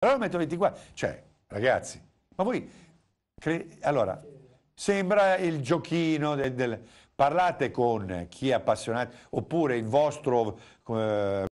Allora metto 24. Cioè, ragazzi, ma voi... Cre... Allora, sembra il giochino del... del parlate con chi è appassionato oppure il vostro eh,